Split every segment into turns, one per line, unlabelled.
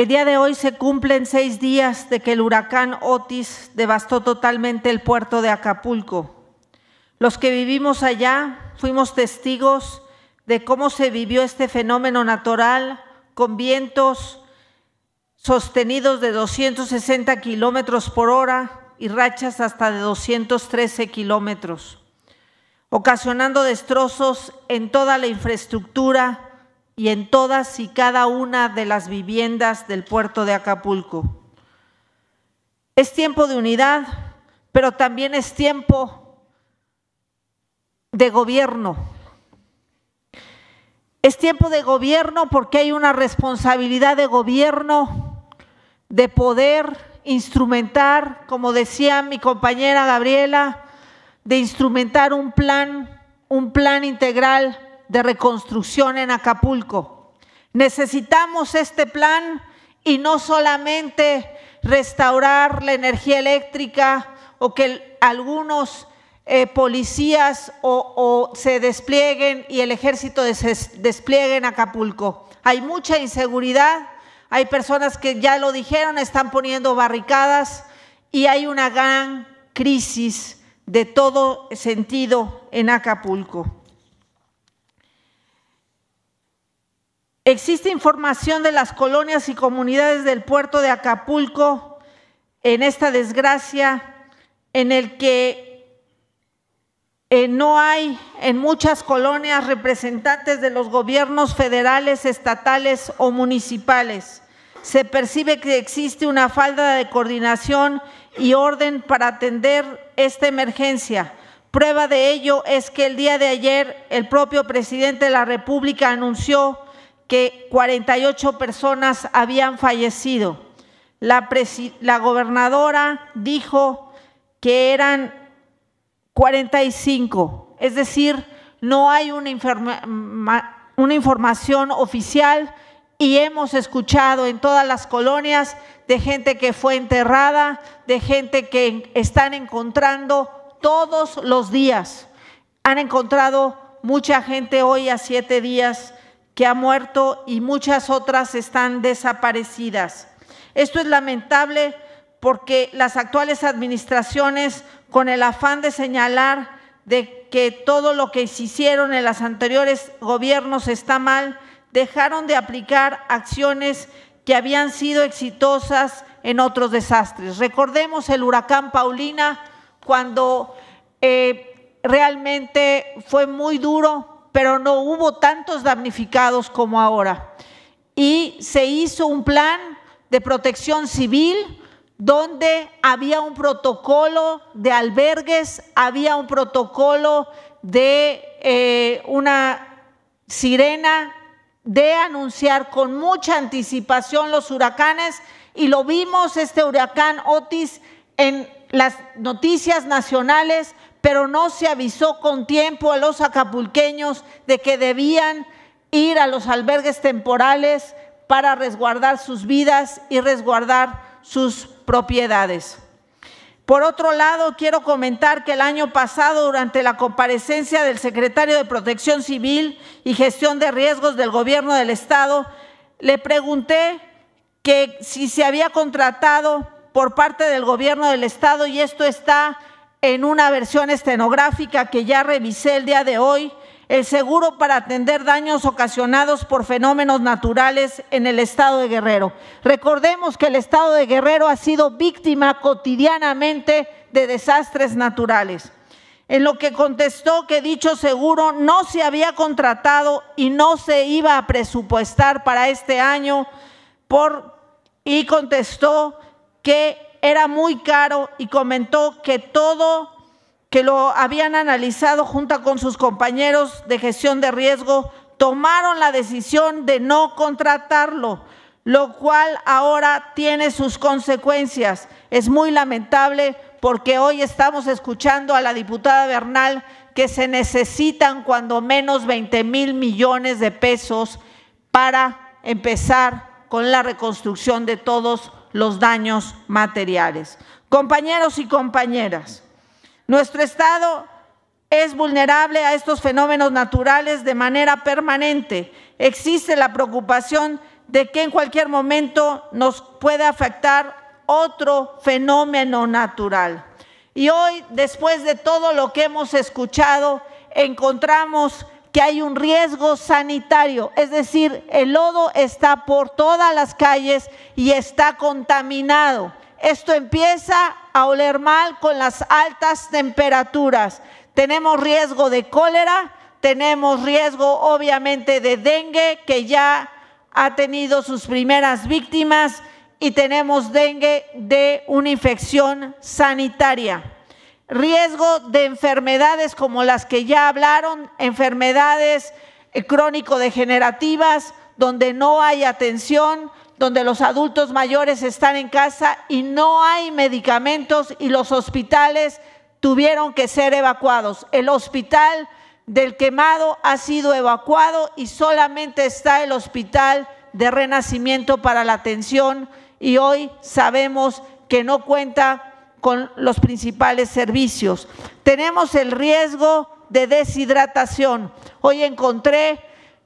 El día de hoy se cumplen seis días de que el huracán Otis devastó totalmente el puerto de Acapulco. Los que vivimos allá fuimos testigos de cómo se vivió este fenómeno natural con vientos sostenidos de 260 kilómetros por hora y rachas hasta de 213 kilómetros, ocasionando destrozos en toda la infraestructura y en todas y cada una de las viviendas del puerto de Acapulco. Es tiempo de unidad, pero también es tiempo de gobierno. Es tiempo de gobierno porque hay una responsabilidad de gobierno de poder instrumentar, como decía mi compañera Gabriela, de instrumentar un plan, un plan integral de reconstrucción en Acapulco. Necesitamos este plan y no solamente restaurar la energía eléctrica o que algunos eh, policías o, se desplieguen y el ejército se despliegue en Acapulco. Hay mucha inseguridad, hay personas que ya lo dijeron, están poniendo barricadas y hay una gran crisis de todo sentido en Acapulco. Existe información de las colonias y comunidades del puerto de Acapulco en esta desgracia en el que eh, no hay en muchas colonias representantes de los gobiernos federales, estatales o municipales. Se percibe que existe una falta de coordinación y orden para atender esta emergencia. Prueba de ello es que el día de ayer el propio presidente de la República anunció que 48 personas habían fallecido. La, gobernadora dijo que eran 45, es decir, no hay una, una información oficial y hemos escuchado en todas las colonias de gente que fue enterrada, de gente que están encontrando todos los días. Han encontrado mucha gente hoy a siete días que ha muerto y muchas otras están desaparecidas. Esto es lamentable porque las actuales administraciones, con el afán de señalar de que todo lo que se hicieron en los anteriores gobiernos está mal, dejaron de aplicar acciones que habían sido exitosas en otros desastres. Recordemos el huracán Paulina, cuando eh, realmente fue muy duro pero no hubo tantos damnificados como ahora. Y se hizo un plan de protección civil donde había un protocolo de albergues, había un protocolo de eh, una sirena, de anunciar con mucha anticipación los huracanes y lo vimos este huracán Otis en las noticias nacionales pero no se avisó con tiempo a los acapulqueños de que debían ir a los albergues temporales para resguardar sus vidas y resguardar sus propiedades. Por otro lado, quiero comentar que el año pasado, durante la comparecencia del secretario de Protección Civil y Gestión de Riesgos del Gobierno del Estado, le pregunté que si se había contratado por parte del Gobierno del Estado, y esto está en una versión estenográfica que ya revisé el día de hoy, el seguro para atender daños ocasionados por fenómenos naturales en el estado de Guerrero. Recordemos que el estado de Guerrero ha sido víctima cotidianamente de desastres naturales. En lo que contestó que dicho seguro no se había contratado y no se iba a presupuestar para este año y contestó que era muy caro y comentó que todo que lo habían analizado junto con sus compañeros de gestión de riesgo, tomaron la decisión de no contratarlo, lo cual ahora tiene sus consecuencias. Es muy lamentable porque hoy estamos escuchando a la diputada Bernal que se necesitan cuando menos 20 mil millones de pesos para empezar con la reconstrucción de todos los daños materiales. Compañeros y compañeras, nuestro Estado es vulnerable a estos fenómenos naturales de manera permanente. Existe la preocupación de que en cualquier momento nos pueda afectar otro fenómeno natural. Y hoy, después de todo lo que hemos escuchado, encontramos que hay un riesgo sanitario, es decir, el lodo está por todas las calles y está contaminado. Esto empieza a oler mal con las altas temperaturas. Tenemos riesgo de cólera, tenemos riesgo obviamente de dengue, que ya ha tenido sus primeras víctimas, y tenemos dengue de una infección sanitaria riesgo de enfermedades como las que ya hablaron, enfermedades eh, crónico-degenerativas, donde no hay atención, donde los adultos mayores están en casa y no hay medicamentos y los hospitales tuvieron que ser evacuados. El hospital del quemado ha sido evacuado y solamente está el hospital de renacimiento para la atención y hoy sabemos que no cuenta con los principales servicios. Tenemos el riesgo de deshidratación. Hoy encontré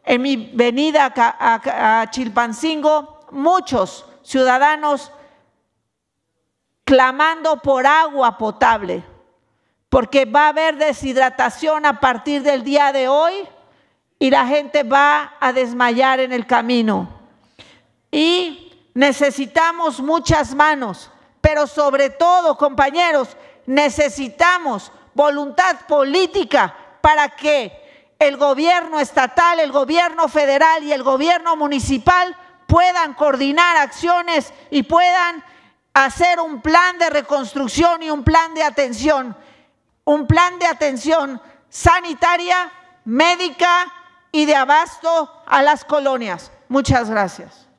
en mi venida a, Chilpancingo muchos ciudadanos clamando por agua potable, porque va a haber deshidratación a partir del día de hoy y la gente va a desmayar en el camino. Y necesitamos muchas manos pero sobre todo, compañeros, necesitamos voluntad política para que el gobierno estatal, el gobierno federal y el gobierno municipal puedan coordinar acciones y puedan hacer un plan de reconstrucción y un plan de atención, un plan de atención sanitaria, médica y de abasto a las colonias. Muchas gracias.